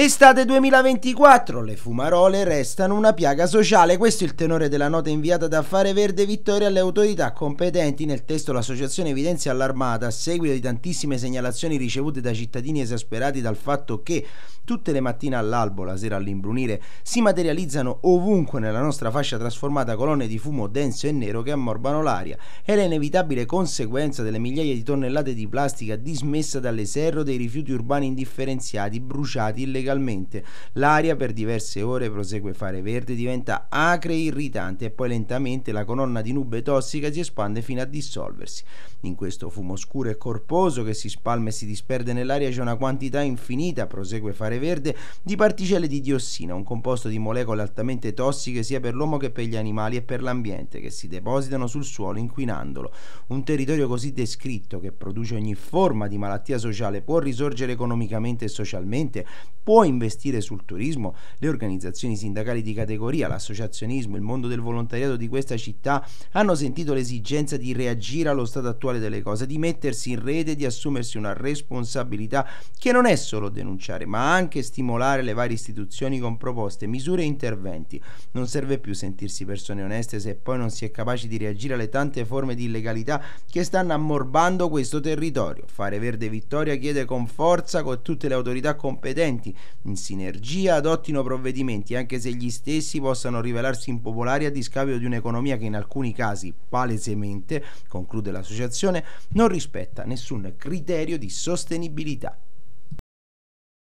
Estate 2024, le fumarole restano una piaga sociale, questo è il tenore della nota inviata da Fare Verde Vittoria alle autorità competenti. Nel testo l'associazione evidenzia allarmata a seguito di tantissime segnalazioni ricevute da cittadini esasperati dal fatto che tutte le mattine all'albo, la sera all'imbrunire, si materializzano ovunque nella nostra fascia trasformata colonne di fumo denso e nero che ammorbano l'aria. È l'inevitabile conseguenza delle migliaia di tonnellate di plastica dismessa dalle serre dei rifiuti urbani indifferenziati, bruciati illegalmente verticalmente. L'aria per diverse ore prosegue fare verde, diventa acre e irritante e poi lentamente la colonna di nube tossica si espande fino a dissolversi. In questo fumo scuro e corposo che si spalma e si disperde nell'aria c'è una quantità infinita, prosegue fare verde, di particelle di diossina, un composto di molecole altamente tossiche sia per l'uomo che per gli animali e per l'ambiente, che si depositano sul suolo inquinandolo. Un territorio così descritto che produce ogni forma di malattia sociale può risorgere economicamente e socialmente, può investire sul turismo, le organizzazioni sindacali di categoria, l'associazionismo, il mondo del volontariato di questa città hanno sentito l'esigenza di reagire allo stato attuale delle cose, di mettersi in rete, di assumersi una responsabilità che non è solo denunciare, ma anche stimolare le varie istituzioni con proposte, misure e interventi. Non serve più sentirsi persone oneste se poi non si è capaci di reagire alle tante forme di illegalità che stanno ammorbando questo territorio. Fare Verde Vittoria chiede con forza con tutte le autorità competenti in sinergia adottino provvedimenti, anche se gli stessi possano rivelarsi impopolari a discapito di un'economia che in alcuni casi, palesemente, conclude l'associazione, non rispetta nessun criterio di sostenibilità.